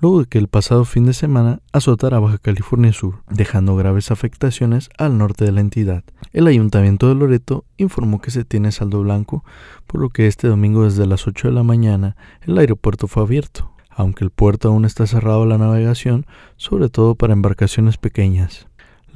luego de que el pasado fin de semana azotara Baja California Sur, dejando graves afectaciones al norte de la entidad. El ayuntamiento de Loreto informó que se tiene saldo blanco, por lo que este domingo desde las 8 de la mañana el aeropuerto fue abierto, aunque el puerto aún está cerrado a la navegación, sobre todo para embarcaciones pequeñas.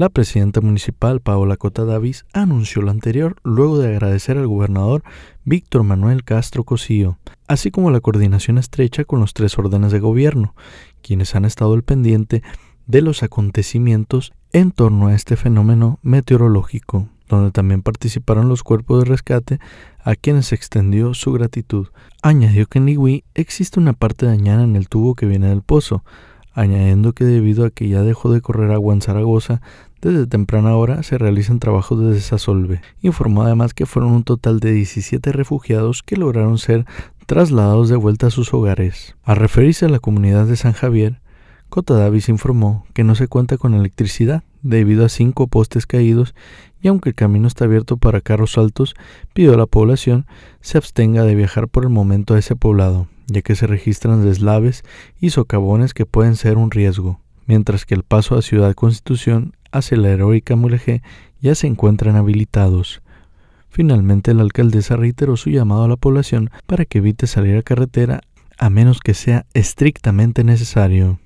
La presidenta municipal, Paola Cota Davis, anunció lo anterior luego de agradecer al gobernador Víctor Manuel Castro Cosío, así como la coordinación estrecha con los tres órdenes de gobierno, quienes han estado al pendiente de los acontecimientos en torno a este fenómeno meteorológico, donde también participaron los cuerpos de rescate a quienes extendió su gratitud. Añadió que en Ligüí existe una parte dañada en el tubo que viene del pozo, añadiendo que debido a que ya dejó de correr agua en Zaragoza, desde temprana hora se realizan trabajos de desasolve. Informó además que fueron un total de 17 refugiados que lograron ser trasladados de vuelta a sus hogares. Al referirse a la comunidad de San Javier, Cota Davis informó que no se cuenta con electricidad debido a cinco postes caídos y aunque el camino está abierto para carros altos, pidió a la población se abstenga de viajar por el momento a ese poblado, ya que se registran deslaves y socavones que pueden ser un riesgo, mientras que el paso a Ciudad Constitución hacia la heroica Mulegé ya se encuentran habilitados. Finalmente, la alcaldesa reiteró su llamado a la población para que evite salir a carretera a menos que sea estrictamente necesario.